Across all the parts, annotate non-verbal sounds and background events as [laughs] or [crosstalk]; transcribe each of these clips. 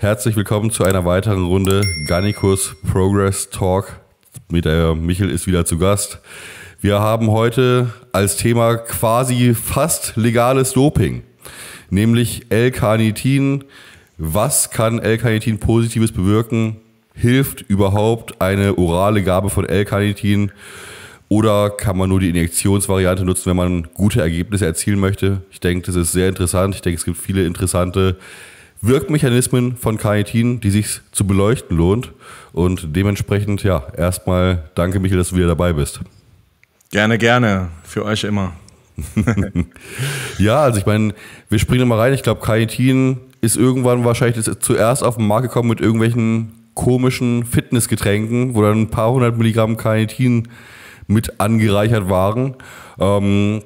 Herzlich willkommen zu einer weiteren Runde Gannikus Progress Talk. Mit der äh, Michel ist wieder zu Gast. Wir haben heute als Thema quasi fast legales Doping, nämlich L-Carnitin. Was kann L-Carnitin Positives bewirken? Hilft überhaupt eine orale Gabe von L-Carnitin? Oder kann man nur die Injektionsvariante nutzen, wenn man gute Ergebnisse erzielen möchte? Ich denke, das ist sehr interessant. Ich denke, es gibt viele interessante Wirkmechanismen von Carnitin, die sich zu beleuchten lohnt. Und dementsprechend, ja, erstmal danke, Michael, dass du wieder dabei bist. Gerne, gerne. Für euch immer. [laughs] ja, also ich meine, wir springen mal rein. Ich glaube, Carnitin ist irgendwann wahrscheinlich zuerst auf den Markt gekommen mit irgendwelchen komischen Fitnessgetränken, wo dann ein paar hundert Milligramm Carnitin mit angereichert waren. Ähm,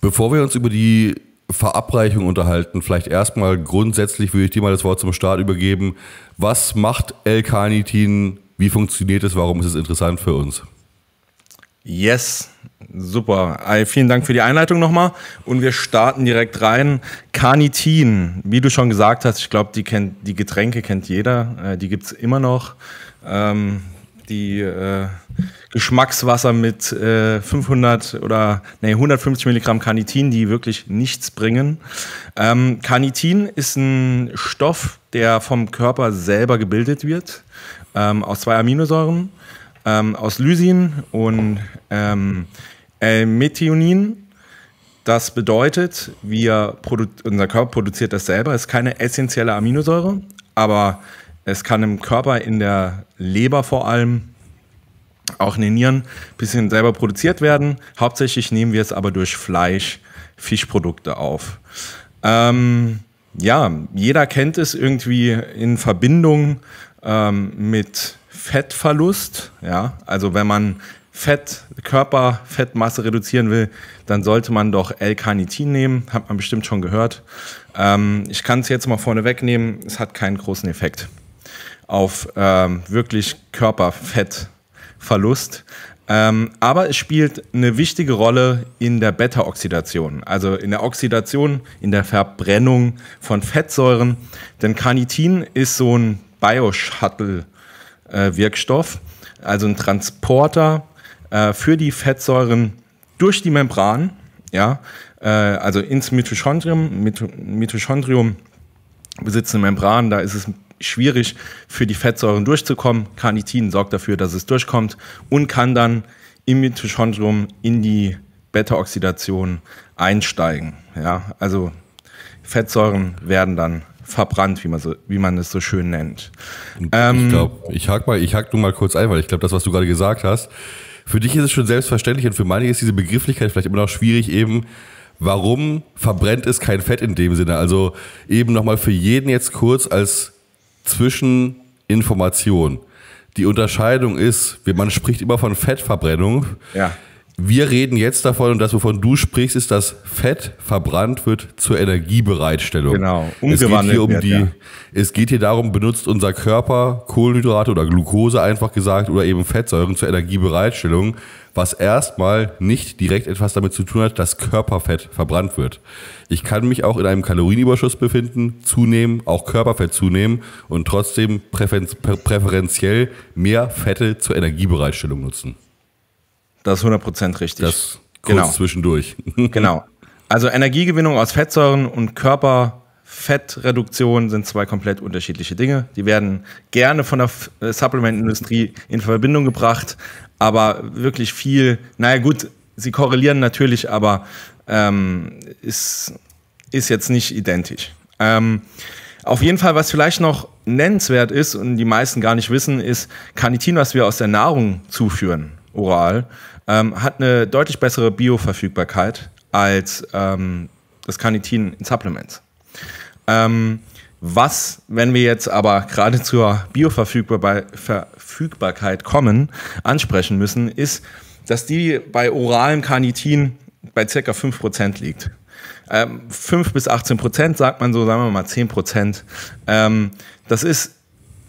bevor wir uns über die Verabreichung unterhalten. Vielleicht erstmal grundsätzlich würde ich dir mal das Wort zum Start übergeben. Was macht L-Carnitin? Wie funktioniert es? Warum ist es interessant für uns? Yes, super. Vielen Dank für die Einleitung nochmal. Und wir starten direkt rein. Carnitin, wie du schon gesagt hast, ich glaube, die, die Getränke kennt jeder. Äh, die gibt es immer noch. Ähm, die äh, Geschmackswasser mit äh, 500 oder nee, 150 Milligramm Carnitin, die wirklich nichts bringen. Ähm, Carnitin ist ein Stoff, der vom Körper selber gebildet wird, ähm, aus zwei Aminosäuren, ähm, aus Lysin und ähm, methionin Das bedeutet, wir unser Körper produziert das selber, ist keine essentielle Aminosäure, aber es kann im Körper, in der Leber vor allem, auch in den Nieren ein bisschen selber produziert werden. Hauptsächlich nehmen wir es aber durch Fleisch, Fischprodukte auf. Ähm, ja, jeder kennt es irgendwie in Verbindung ähm, mit Fettverlust. Ja, also wenn man Fett, Körper, Fettmasse reduzieren will, dann sollte man doch L-Carnitin nehmen. Hat man bestimmt schon gehört. Ähm, ich kann es jetzt mal vorne wegnehmen. Es hat keinen großen Effekt auf ähm, wirklich Körperfettverlust. Ähm, aber es spielt eine wichtige Rolle in der Beta-Oxidation, also in der Oxidation, in der Verbrennung von Fettsäuren. Denn Carnitin ist so ein bio shuttle wirkstoff also ein Transporter äh, für die Fettsäuren durch die Membran, ja, äh, also ins Mitochondrium. Mit Mitochondrium besitzt eine Membran, da ist es schwierig für die Fettsäuren durchzukommen. Carnitin sorgt dafür, dass es durchkommt und kann dann im Mitochondrium in die Beta-Oxidation einsteigen. Ja, also Fettsäuren werden dann verbrannt, wie man, so, wie man es so schön nennt. Ähm, ich glaube, ich hake mal, ich hake nur mal kurz ein, weil ich glaube, das, was du gerade gesagt hast, für dich ist es schon selbstverständlich und für meine ist diese Begrifflichkeit vielleicht immer noch schwierig eben, warum verbrennt es kein Fett in dem Sinne? Also eben nochmal für jeden jetzt kurz als zwischen Information. Die Unterscheidung ist, man spricht immer von Fettverbrennung. Ja wir reden jetzt davon, und das, wovon du sprichst, ist, dass Fett verbrannt wird zur Energiebereitstellung. Genau, umgewandelt es geht hier um die, ja. Es geht hier darum, benutzt unser Körper Kohlenhydrate oder Glucose einfach gesagt oder eben Fettsäuren zur Energiebereitstellung, was erstmal nicht direkt etwas damit zu tun hat, dass Körperfett verbrannt wird. Ich kann mich auch in einem Kalorienüberschuss befinden, zunehmen, auch Körperfett zunehmen und trotzdem präferenz, präferenziell mehr Fette zur Energiebereitstellung nutzen. Das ist 100% richtig. Das kurz genau. zwischendurch. [laughs] genau. Also Energiegewinnung aus Fettsäuren und Körperfettreduktion sind zwei komplett unterschiedliche Dinge. Die werden gerne von der äh, Supplementindustrie in Verbindung gebracht, aber wirklich viel, naja gut, sie korrelieren natürlich, aber ähm, ist, ist jetzt nicht identisch. Ähm, auf jeden Fall, was vielleicht noch nennenswert ist und die meisten gar nicht wissen, ist Carnitin, was wir aus der Nahrung zuführen oral, ähm, hat eine deutlich bessere Bioverfügbarkeit als ähm, das Carnitin in Supplements. Ähm, was, wenn wir jetzt aber gerade zur Bioverfügbarkeit kommen, ansprechen müssen, ist, dass die bei oralem Carnitin bei circa 5% liegt. Ähm, 5 bis 18 Prozent, sagt man so, sagen wir mal 10 Prozent. Ähm, das ist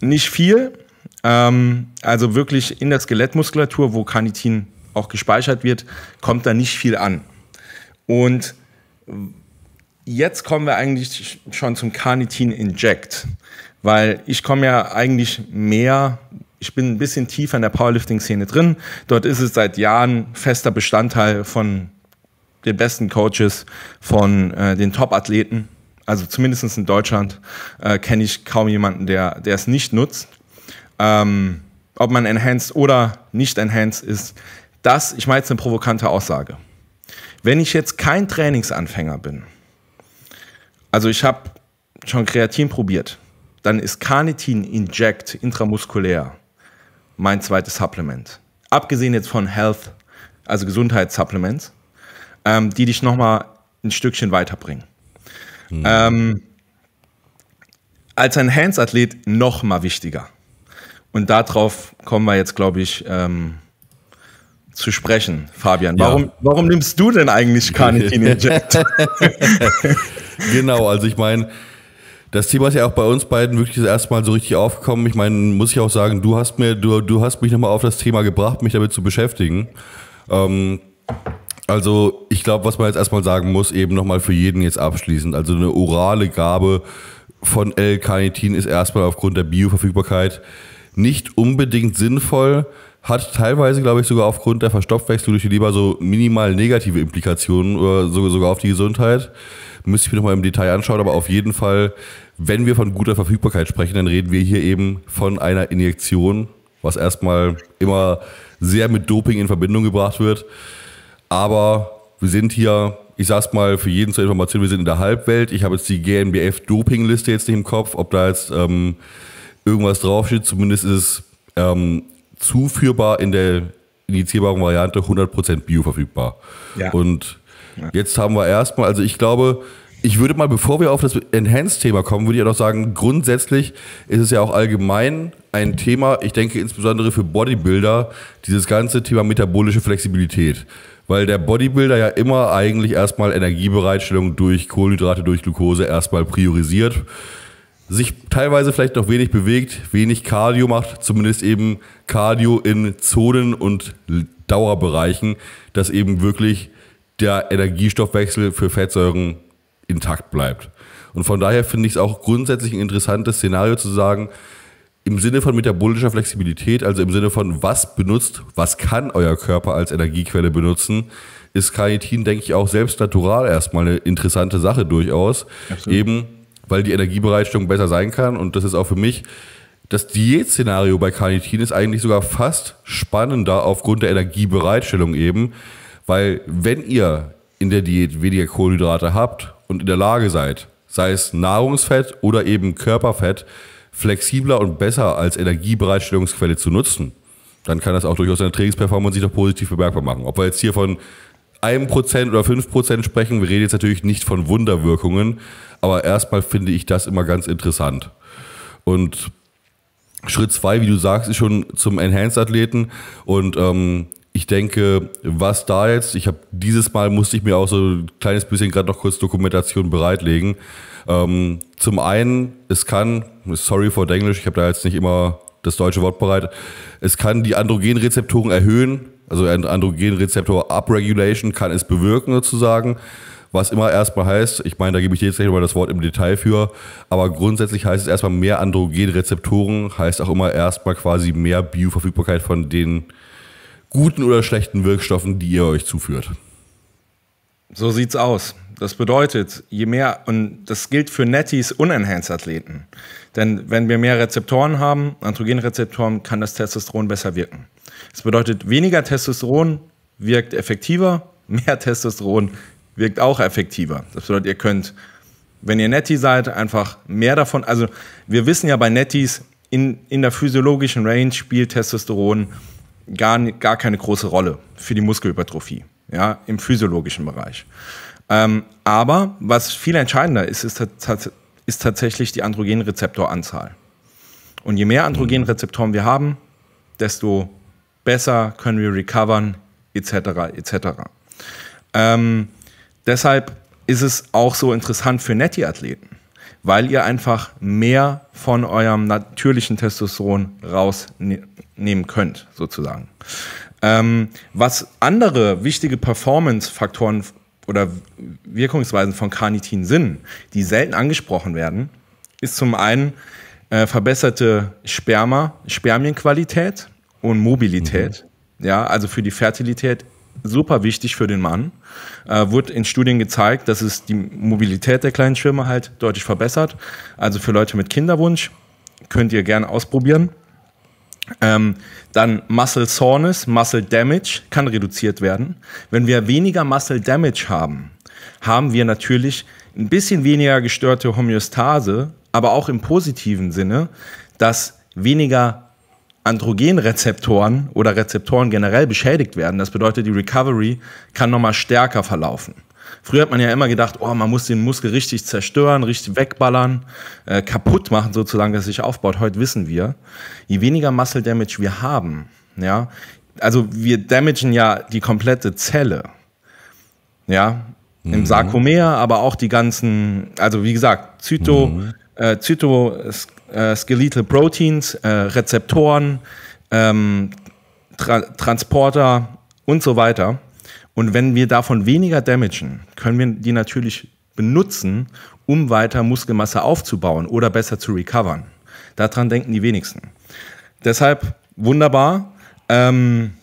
nicht viel, ähm, also wirklich in der Skelettmuskulatur, wo Carnitin auch gespeichert wird, kommt da nicht viel an. Und jetzt kommen wir eigentlich schon zum Carnitin Inject, weil ich komme ja eigentlich mehr, ich bin ein bisschen tiefer in der Powerlifting-Szene drin. Dort ist es seit Jahren fester Bestandteil von den besten Coaches, von äh, den Top-Athleten. Also zumindest in Deutschland äh, kenne ich kaum jemanden, der, der es nicht nutzt ähm, ob man enhanced oder nicht enhanced ist, das, ich meine, jetzt eine provokante Aussage. Wenn ich jetzt kein Trainingsanfänger bin, also ich habe schon Kreatin probiert, dann ist Carnitin Inject intramuskulär mein zweites Supplement. Abgesehen jetzt von Health, also Gesundheitssupplements, ähm, die dich nochmal ein Stückchen weiterbringen. Mhm. Ähm, als ein Hands-Athlet noch mal wichtiger. Und darauf kommen wir jetzt, glaube ich, ähm, zu sprechen, Fabian. Warum, ja. warum nimmst du denn eigentlich Carnitin [laughs] Inject? [laughs] genau, also ich meine, das Thema ist ja auch bei uns beiden wirklich das erste Mal so richtig aufgekommen. Ich meine, muss ich auch sagen, du hast mir, du, du hast mich nochmal auf das Thema gebracht, mich damit zu beschäftigen. Ähm, also, ich glaube, was man jetzt erstmal sagen muss, eben nochmal für jeden jetzt abschließend. Also eine orale Gabe von L-Carnitin ist erstmal aufgrund der Bioverfügbarkeit nicht unbedingt sinnvoll, hat teilweise, glaube ich, sogar aufgrund der Verstopfwechsel durch die Leber so minimal negative Implikationen oder sogar auf die Gesundheit. Müsste ich mir nochmal im Detail anschauen, aber auf jeden Fall, wenn wir von guter Verfügbarkeit sprechen, dann reden wir hier eben von einer Injektion, was erstmal immer sehr mit Doping in Verbindung gebracht wird. Aber wir sind hier, ich sag's mal für jeden zur Information, wir sind in der Halbwelt. Ich habe jetzt die gnbf doping liste jetzt nicht im Kopf, ob da jetzt... Ähm, irgendwas draufsteht. Zumindest ist ähm, zuführbar in der injizierbaren Variante 100% Bio verfügbar. Ja. Und ja. jetzt haben wir erstmal, also ich glaube, ich würde mal, bevor wir auf das Enhanced-Thema kommen, würde ich ja noch sagen, grundsätzlich ist es ja auch allgemein ein Thema, ich denke insbesondere für Bodybuilder, dieses ganze Thema metabolische Flexibilität. Weil der Bodybuilder ja immer eigentlich erstmal Energiebereitstellung durch Kohlenhydrate, durch Glucose erstmal priorisiert sich teilweise vielleicht noch wenig bewegt, wenig Cardio macht, zumindest eben Cardio in Zonen und Dauerbereichen, dass eben wirklich der Energiestoffwechsel für Fettsäuren intakt bleibt. Und von daher finde ich es auch grundsätzlich ein interessantes Szenario zu sagen, im Sinne von metabolischer Flexibilität, also im Sinne von was benutzt, was kann euer Körper als Energiequelle benutzen, ist Carnitin, denke ich, auch selbst natural erstmal eine interessante Sache durchaus. Absolut. Eben weil die Energiebereitstellung besser sein kann. Und das ist auch für mich, das Diätszenario bei Carnitin ist eigentlich sogar fast spannender aufgrund der Energiebereitstellung eben, weil wenn ihr in der Diät weniger Kohlenhydrate habt und in der Lage seid, sei es Nahrungsfett oder eben Körperfett, flexibler und besser als Energiebereitstellungsquelle zu nutzen, dann kann das auch durchaus eine Trainingsperformance sich doch positiv bemerkbar machen. Ob wir jetzt hier von einem Prozent oder fünf Prozent sprechen, wir reden jetzt natürlich nicht von Wunderwirkungen, aber erstmal finde ich das immer ganz interessant. Und Schritt zwei, wie du sagst, ist schon zum Enhanced-Athleten. Und ähm, ich denke, was da jetzt, ich habe dieses Mal musste ich mir auch so ein kleines bisschen gerade noch kurz Dokumentation bereitlegen. Ähm, zum einen, es kann, sorry for English, ich habe da jetzt nicht immer das deutsche Wort bereit, es kann die Androgenrezeptoren erhöhen, also Androgenrezeptor Upregulation kann es bewirken sozusagen was immer erstmal heißt, ich meine, da gebe ich dir jetzt gleich mal das Wort im Detail für, aber grundsätzlich heißt es erstmal mehr Androgenrezeptoren, heißt auch immer erstmal quasi mehr Bioverfügbarkeit von den guten oder schlechten Wirkstoffen, die ihr euch zuführt. So sieht's aus. Das bedeutet, je mehr, und das gilt für Nettis unenhanced athleten denn wenn wir mehr Rezeptoren haben, Androgenrezeptoren, kann das Testosteron besser wirken. Das bedeutet, weniger Testosteron wirkt effektiver, [laughs] mehr Testosteron wirkt auch effektiver. Das bedeutet, ihr könnt, wenn ihr Netty seid, einfach mehr davon. Also wir wissen ja bei Netties, in, in der physiologischen Range spielt Testosteron gar, gar keine große Rolle für die Muskelhypertrophie, ja, im physiologischen Bereich. Ähm, aber was viel entscheidender ist, ist, ist tatsächlich die Androgenrezeptoranzahl. Und je mehr Androgenrezeptoren wir haben, desto besser können wir recovern, etc., etc. Ähm, Deshalb ist es auch so interessant für Netty-Athleten, weil ihr einfach mehr von eurem natürlichen Testosteron rausnehmen könnt, sozusagen. Ähm, was andere wichtige Performance-Faktoren oder Wirkungsweisen von Carnitin sind, die selten angesprochen werden, ist zum einen äh, verbesserte Sperma, Spermienqualität und Mobilität. Mhm. Ja, also für die Fertilität super wichtig für den Mann. Äh, wurde in Studien gezeigt, dass es die Mobilität der kleinen Schirme halt deutlich verbessert. Also für Leute mit Kinderwunsch könnt ihr gerne ausprobieren. Ähm, dann Muscle Soreness, Muscle Damage kann reduziert werden. Wenn wir weniger Muscle Damage haben, haben wir natürlich ein bisschen weniger gestörte Homöostase, aber auch im positiven Sinne, dass weniger Androgenrezeptoren oder Rezeptoren generell beschädigt werden. Das bedeutet, die Recovery kann nochmal stärker verlaufen. Früher hat man ja immer gedacht, oh, man muss den Muskel richtig zerstören, richtig wegballern, äh, kaputt machen sozusagen, dass er sich aufbaut. Heute wissen wir, je weniger Muscle Damage wir haben, ja, also wir damagen ja die komplette Zelle, ja, mhm. im Sarkomer, aber auch die ganzen, also wie gesagt, Zyto, mhm äh, Zytoskeletal äh, Proteins, äh, Rezeptoren, ähm, Tra Transporter und so weiter. Und wenn wir davon weniger damagen, können wir die natürlich benutzen, um weiter Muskelmasse aufzubauen oder besser zu recovern. Daran denken die wenigsten. Deshalb wunderbar. Ähm,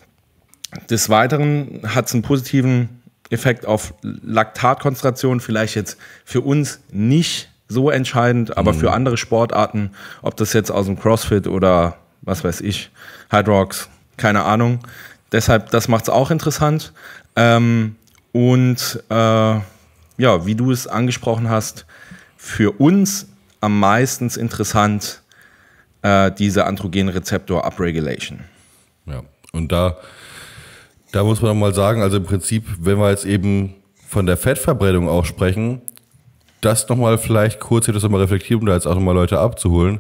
des Weiteren hat es einen positiven Effekt auf Laktatkonzentration, vielleicht jetzt für uns nicht so entscheidend, aber mhm. für andere Sportarten, ob das jetzt aus dem CrossFit oder was weiß ich, Hydrox, keine Ahnung. Deshalb, das macht es auch interessant. Ähm, und äh, ja, wie du es angesprochen hast, für uns am meisten interessant äh, diese Androgenrezeptor-Upregulation. Ja, und da, da muss man mal sagen, also im Prinzip, wenn wir jetzt eben von der Fettverbrennung auch sprechen, das nochmal vielleicht kurz hier das nochmal reflektieren, um da jetzt auch nochmal Leute abzuholen.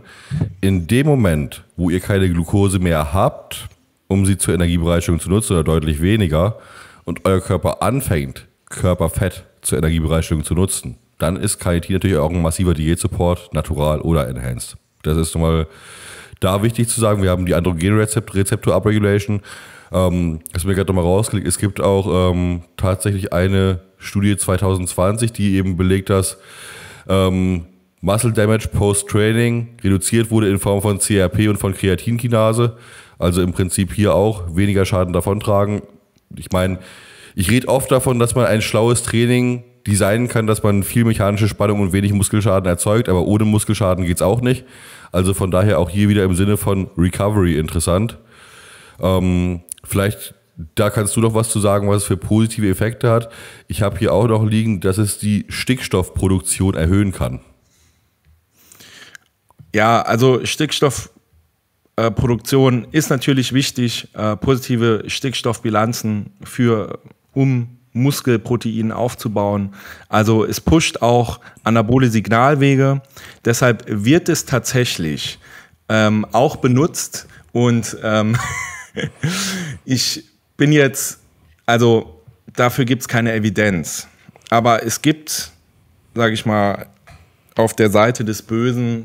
In dem Moment, wo ihr keine Glucose mehr habt, um sie zur Energiebereitstellung zu nutzen oder deutlich weniger, und euer Körper anfängt, Körperfett zur Energiebereitstellung zu nutzen, dann ist KIT natürlich auch ein massiver Diätsupport, natural oder enhanced. Das ist nochmal da wichtig zu sagen. Wir haben die Androgenrezeptor-Upregulation. Ähm, das ist mir gerade nochmal rausgelegt. Es gibt auch ähm, tatsächlich eine Studie 2020, die eben belegt, dass ähm, Muscle Damage Post-Training reduziert wurde in Form von CRP und von Kreatinkinase. Also im Prinzip hier auch weniger Schaden davontragen. Ich meine, ich rede oft davon, dass man ein schlaues Training designen kann, dass man viel mechanische Spannung und wenig Muskelschaden erzeugt, aber ohne Muskelschaden geht es auch nicht. Also von daher auch hier wieder im Sinne von Recovery interessant. Ähm, vielleicht da kannst du noch was zu sagen, was es für positive Effekte hat. Ich habe hier auch noch liegen, dass es die Stickstoffproduktion erhöhen kann. Ja, also Stickstoffproduktion ist natürlich wichtig. Äh, positive Stickstoffbilanzen für um Muskelprotein aufzubauen. Also es pusht auch anabole Signalwege. Deshalb wird es tatsächlich ähm, auch benutzt und ähm, [laughs] ich bin jetzt, also dafür gibt es keine Evidenz. Aber es gibt, sage ich mal, auf der Seite des Bösen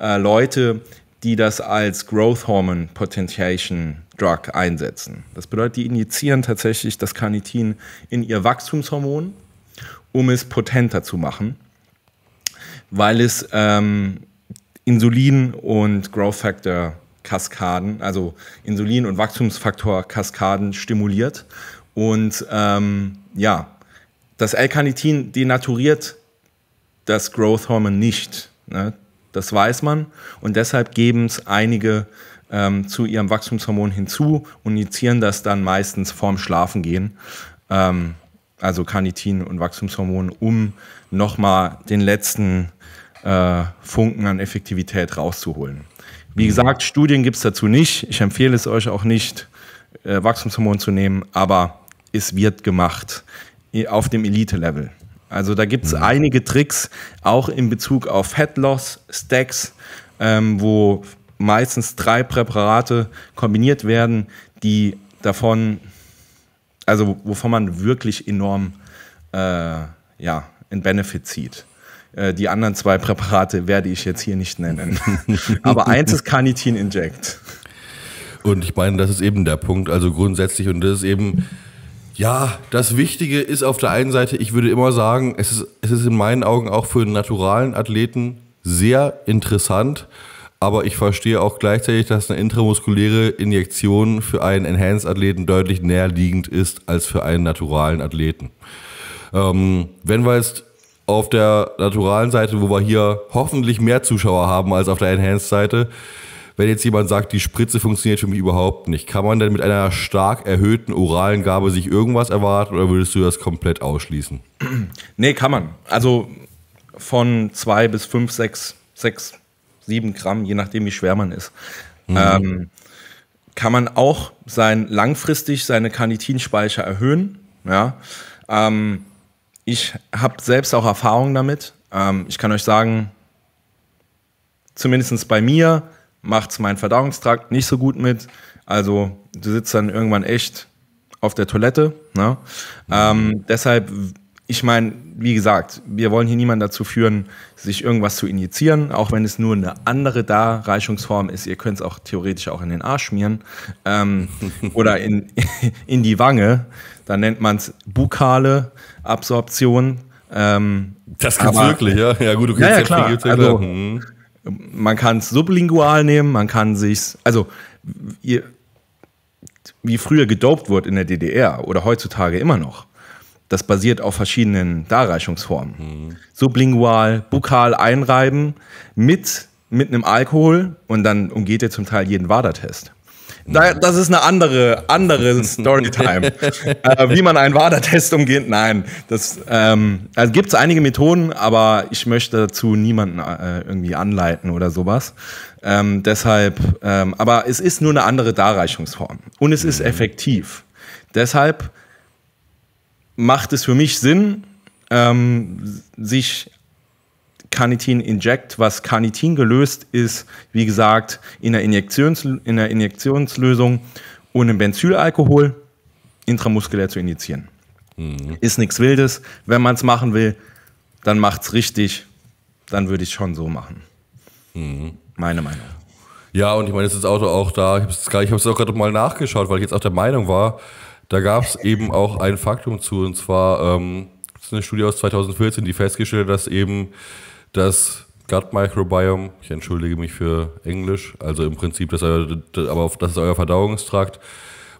äh, Leute, die das als Growth Hormone Potentiation Drug einsetzen. Das bedeutet, die injizieren tatsächlich das Carnitin in ihr Wachstumshormon, um es potenter zu machen, weil es ähm, Insulin und Growth Factor Kaskaden, also Insulin- und Wachstumsfaktor-Kaskaden stimuliert. Und ähm, ja, das L-Carnitin denaturiert das Growth Hormon nicht. Ne? Das weiß man. Und deshalb geben es einige ähm, zu ihrem Wachstumshormon hinzu und initiieren das dann meistens vorm Schlafengehen. Ähm, also Carnitin und Wachstumshormon, um nochmal den letzten äh, Funken an Effektivität rauszuholen. Wie gesagt, Studien gibt es dazu nicht. Ich empfehle es euch auch nicht, äh, Wachstumshormon zu nehmen, aber es wird gemacht auf dem Elite-Level. Also da gibt es mhm. einige Tricks, auch in Bezug auf Headloss, Stacks, ähm, wo meistens drei Präparate kombiniert werden, die davon, also wovon man wirklich enorm äh, ja, einen Benefit zieht. Äh, die anderen zwei Präparate werde ich jetzt hier nicht nennen. [laughs] Aber eins ist Carnitin Inject. Und ich meine, das ist eben der Punkt. Also grundsätzlich, und das ist eben, ja, das Wichtige ist auf der einen Seite, ich würde immer sagen, es ist, es ist in meinen Augen auch für einen naturalen Athleten sehr interessant. Aber ich verstehe auch gleichzeitig, dass eine intramuskuläre Injektion für einen Enhanced-Athleten deutlich näher liegend ist als für einen naturalen Athleten. Ähm, wenn wir jetzt auf der naturalen Seite, wo wir hier hoffentlich mehr Zuschauer haben als auf der Enhanced-Seite, wenn jetzt jemand sagt, die Spritze funktioniert für mich überhaupt nicht, kann man denn mit einer stark erhöhten oralen Gabe sich irgendwas erwarten oder würdest du das komplett ausschließen? [clears throat] Nee, kann man. Also von zwei bis fünf, sechs, 6, 7 Gramm, je nachdem, wie schwer man ist. Mhm. Ähm, kann man auch sein, langfristig seine Carnitinspeicher erhöhen. Ja. Ähm, ich habe selbst auch Erfahrungen damit. Ähm, ich kann euch sagen, zumindest bei mir macht es meinen Verdauungstrakt nicht so gut mit. Also du sitzt dann irgendwann echt auf der Toilette. Ne? Ähm, deshalb ich meine, wie gesagt, wir wollen hier niemanden dazu führen, sich irgendwas zu injizieren, auch wenn es nur eine andere Darreichungsform ist. Ihr könnt es auch theoretisch auch in den Arsch schmieren ähm, [laughs] oder in, [laughs] in die Wange. Dann nennt man es bukale Absorption. Ähm, das gibt aber, wirklich, ja. Ja, gut, du kriegst ja, ja klar. Gibt's ja also, hm. Man kann es sublingual nehmen, man kann sich, also ihr, wie früher gedopt wird in der DDR oder heutzutage immer noch das basiert auf verschiedenen Darreichungsformen. Mhm. Sublingual, bukal einreiben mit, mit einem Alkohol und dann umgeht ihr zum Teil jeden wada Da, mhm. das ist eine andere, andere [laughs] Storytime. äh, wie man einen Wadertest umgeht, nein. Das, ähm, also gibt es einige Methoden, aber ich möchte dazu niemanden äh, irgendwie anleiten oder sowas. Ähm, deshalb, ähm, aber es ist nur eine andere Darreichungsform. Und es ist mhm. effektiv. Deshalb macht es für mich Sinn, ähm, sich Carnitin Inject, was Carnitin gelöst ist, wie gesagt, in der, Injektions, in der Injektionslösung und im Benzylalkohol intramuskulär zu injizieren. Mhm. Ist nichts Wildes. Wenn man es machen will, dann macht es richtig. Dann würde ich schon so machen. Mhm. Meine Meinung. Ja, und ich meine, es ist das Auto auch da, ich habe es auch gerade mal nachgeschaut, weil ich jetzt auch der Meinung war, da gab es eben auch ein Faktum zu, und zwar ähm, das ist eine Studie aus 2014, die festgestellt hat, dass eben das Gut Microbiome, ich entschuldige mich für Englisch, also im Prinzip, das, aber das ist euer Verdauungstrakt,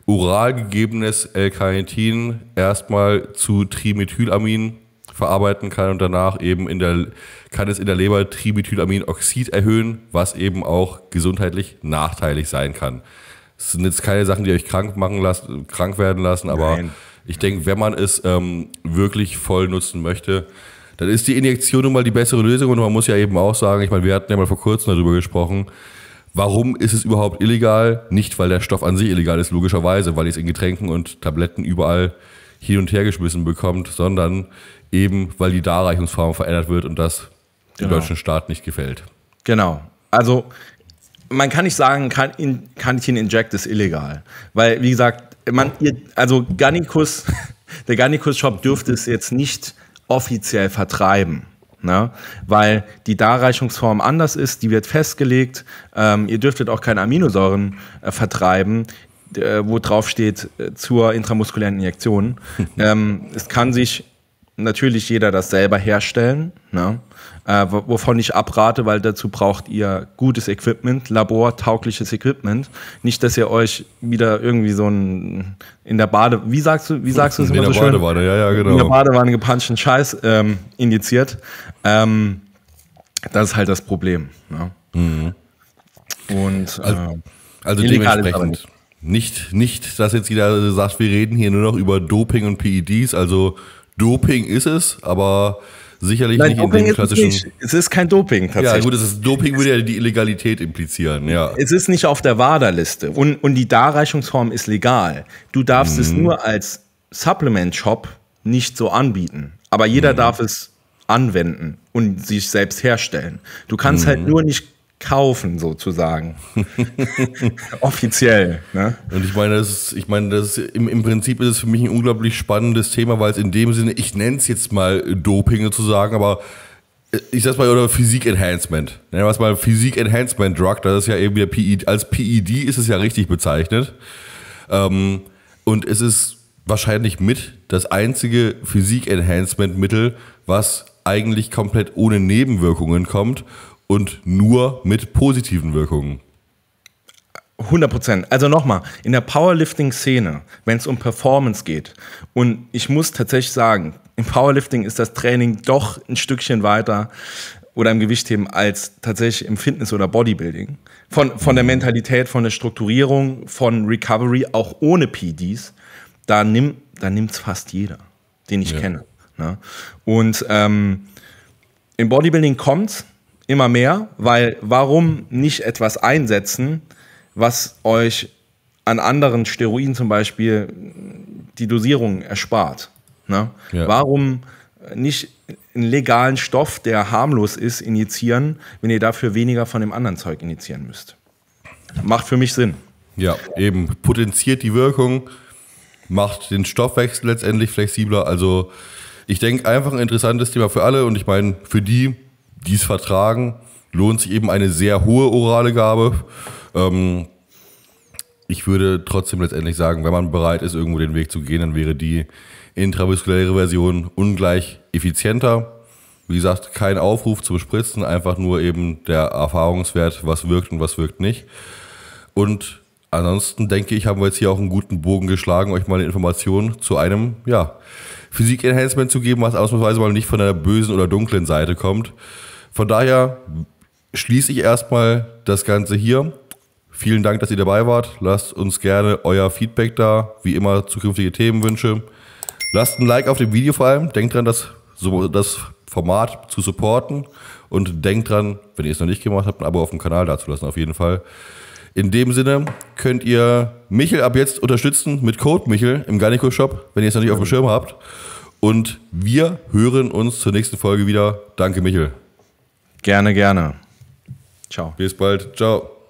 oral gegebenes L-Carnitin erstmal zu Trimethylamin verarbeiten kann und danach eben in der, kann es in der Leber Trimethylaminoxid erhöhen, was eben auch gesundheitlich nachteilig sein kann. Es sind jetzt keine Sachen, die euch krank machen lassen, krank werden lassen, aber Nein. ich denke, wenn man es ähm, wirklich voll nutzen möchte, dann ist die Injektion nun mal die bessere Lösung und man muss ja eben auch sagen, ich meine, wir hatten ja mal vor kurzem darüber gesprochen, Warum ist es überhaupt illegal? Nicht, weil der Stoff an sich illegal ist, logischerweise, weil ich es in Getränken und Tabletten überall hin und her geschmissen bekommt, sondern eben, weil die Darreichungsform verändert wird und das genau. dem deutschen Staat nicht gefällt. Genau. Also man kann nicht sagen, Carnitin Inject ist illegal. Weil, wie gesagt, man, also Garnicus, [laughs] der Garnicus-Shop dürfte es jetzt nicht offiziell vertreiben. Ne? Weil die Darreichungsform anders ist, die wird festgelegt. Ähm, ihr dürftet auch keine Aminosäuren äh, vertreiben, äh, wo drauf steht äh, zur intramuskulären Injektion. [laughs] ähm, es kann sich natürlich jeder das selber herstellen, ne? äh, wovon ich abrate, weil dazu braucht ihr gutes Equipment, labortaugliches Equipment. Nicht, dass ihr euch wieder irgendwie so ein in der Bade, wie sagst du, wie sagst du es immer so schön? Badewanne, ja, ja, genau. In der Badewanne gepanschten Scheiß ähm, injiziert. Ähm, das ist halt das Problem. Ne? Mhm. Und äh, also, also dementsprechend. Nicht, nicht, dass jetzt jeder sagt, wir reden hier nur noch über Doping und PEDs, also Doping ist es, aber sicherlich Nein, nicht Doping in dem klassischen. Es, es, ist kein Doping tatsächlich. Ja, gut, es ist Doping würde ja die Illegalität implizieren, ja. Es ist nicht auf der WADA-Liste und, und die Darreichungsform ist legal. Du darfst mhm. es nur als Supplement-Shop nicht so anbieten. Aber jeder mhm. darf es anwenden und sich selbst herstellen. Du kannst halt mhm. halt nur nicht kaufen sozusagen. [laughs] Offiziell. Ne? Und ich meine, das ist, ich meine, das ist, im, im Prinzip ist es für mich ein unglaublich spannendes Thema, weil es in dem Sinne, ich nenne es jetzt mal Doping sozusagen, aber äh, ich sag's mal, oder Physik Enhancement. Nennen wir es mal Physik Enhancement Drug, das ist ja eben wieder PED, als PED ist es ja richtig bezeichnet. Ähm, und es ist wahrscheinlich mit das einzige Physik Enhancement Mittel, was eigentlich komplett ohne Nebenwirkungen kommt und nur mit positiven Wirkungen. 100 Prozent. Also nochmal, in der Powerlifting-Szene, wenn es um Performance geht, und ich muss tatsächlich sagen, im Powerlifting ist das Training doch ein Stückchen weiter oder im Gewichtheben als tatsächlich im Fitness oder Bodybuilding. Von, von der Mentalität, von der Strukturierung, von Recovery, auch ohne PDs, da nimmt da nimmt's fast jeder, den ich ja. kenne. Ne? Und ähm, im Bodybuilding kommt es immer mehr, weil warum nicht etwas einsetzen, was euch an anderen Steroiden zum Beispiel die Dosierung erspart? Ne? Ja. Warum nicht einen legalen Stoff, der harmlos ist, injizieren, wenn ihr dafür weniger von dem anderen Zeug injizieren müsst? Macht für mich Sinn. Ja, eben. Potenziert die Wirkung, macht den Stoffwechsel letztendlich flexibler. Also ich denke, einfach ein interessantes Thema für alle und ich meine, für die, dies vertragen, lohnt sich eben eine sehr hohe orale Gabe. Ähm, ich würde trotzdem letztendlich sagen, wenn man bereit ist, irgendwo den Weg zu gehen, dann wäre die intravaskuläre Version ungleich effizienter. Wie gesagt, kein Aufruf zum Spritzen, einfach nur eben der Erfahrungswert, was wirkt und was wirkt nicht. Und ansonsten denke ich, haben wir jetzt hier auch einen guten Bogen geschlagen, euch mal eine Information zu einem, ja, Physik-Enhancement zu geben, was ausnahmsweise mal nicht von der bösen oder dunklen Seite kommt. Von daher schließe ich erstmal das Ganze hier. Vielen Dank, dass ihr dabei wart. Lasst uns gerne euer Feedback da. Wie immer zukünftige Themenwünsche. Lasst ein Like auf dem Video vor allem. Denkt dran, das, das Format zu supporten. Und denkt dran, wenn ihr es noch nicht gemacht habt, ein Abo auf dem Kanal dazulassen, auf jeden Fall. In dem Sinne könnt ihr Michel ab jetzt unterstützen mit Code Michel im Garnico Shop, wenn ihr es noch nicht auf dem Schirm habt. Und wir hören uns zur nächsten Folge wieder. Danke, Michel. Gerne, gerne. Ciao. Bis bald. Ciao.